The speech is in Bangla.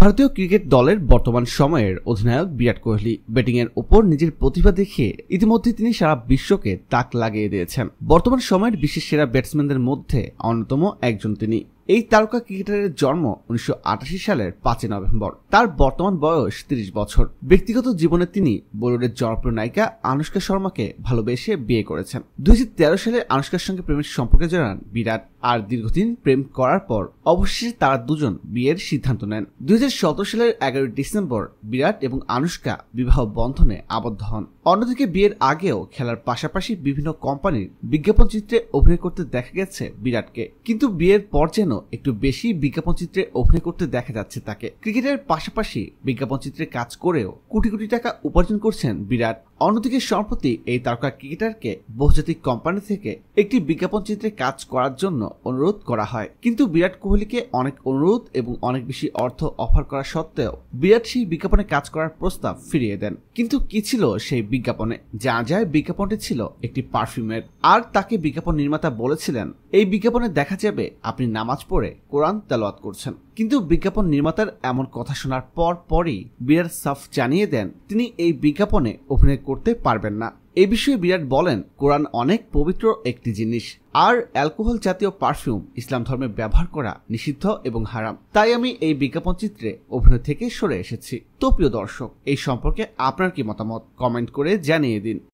ভারতীয় ক্রিকেট দলের বর্তমান সময়ের অধিনায়ক বিরাট কোহলি ব্যাটিংয়ের ওপর নিজের প্রতিভা দেখিয়ে ইতিমধ্যে তিনি সারা বিশ্বকে তাক লাগিয়ে দিয়েছেন বর্তমান সময়ের বিশ্বের সেরা ব্যাটসম্যানদের মধ্যে অন্যতম একজন তিনি এই তারকা ক্রিকেটারের জন্ম উনিশশো সালের পাঁচই নভেম্বর তার বর্তমান বয়স তিরিশ বছর ব্যক্তিগত জীবনে তিনি বলিউডের জনপ্রিয় নায়িকা আনুষ্কা শর্মাকে ভালোবেসে বিয়ে করেছেন দুই সালে আনুষ্কার সঙ্গে প্রেমের সম্পর্কে জানান বিরাট আর দীর্ঘদিন প্রেম করার পর অবশেষে তারা দুজন বিয়ের সিদ্ধান্ত নেন দুই সালের এগারোই ডিসেম্বর বিরাট এবং আনুষ্কা বিবাহ বন্ধনে আবদ্ধ হন অন্যদিকে বিয়ের আগেও খেলার পাশাপাশি বিভিন্ন কোম্পানির বিজ্ঞাপন চিত্রে অভিনয় করতে দেখা গেছে বিরাটকে কিন্তু বিয়ের পর যেন একটু বেশি বিজ্ঞাপন চিত্রে অভিনয় করতে দেখা যাচ্ছে তাকে ক্রিকেটের পাশাপাশি বিজ্ঞাপন চিত্রে কাজ করেও কোটি কোটি টাকা উপার্জন করছেন বিরাট অন্যদিকে সম্প্রতি এই তারকা ক্রিকেটারকে বহুজাতিক কোম্পানি থেকে একটি বিজ্ঞাপন চিত্রে কাজ করার জন্য অনুরোধ করা হয় কিন্তু বিরাট কোহলিকে অনেক অনুরোধ এবং অনেক বেশি অর্থ অফার করা সত্ত্বেও বিরাট সেই বিজ্ঞাপনে কাজ করার প্রস্তাব ফিরিয়ে দেন কিন্তু কি ছিল সেই বিজ্ঞাপনে যা যায় বিজ্ঞাপনটি ছিল একটি পারফিউমের আর তাকে বিজ্ঞাপন নির্মাতা বলেছিলেন এই বিজ্ঞাপনে দেখা যাবে আপনি নামাজ পরে কোরআন তেলাওয়াত করছেন কিন্তু বিজ্ঞাপন নির্মাতার এমন কথা শোনার পর পরই বিরাট সাফ জানিয়ে দেন তিনি এই বিজ্ঞাপনে অভিনয় করতে পারবেন না এ বিষয়ে বিরাট বলেন কোরআন অনেক পবিত্র একটি জিনিস আর অ্যালকোহল জাতীয় পারফিউম ইসলাম ধর্মে ব্যবহার করা নিষিদ্ধ এবং হারাম তাই আমি এই বিজ্ঞাপন চিত্রে অভিনয় থেকে সরে এসেছি তো প্রিয় দর্শক এই সম্পর্কে আপনার কি মতামত কমেন্ট করে জানিয়ে দিন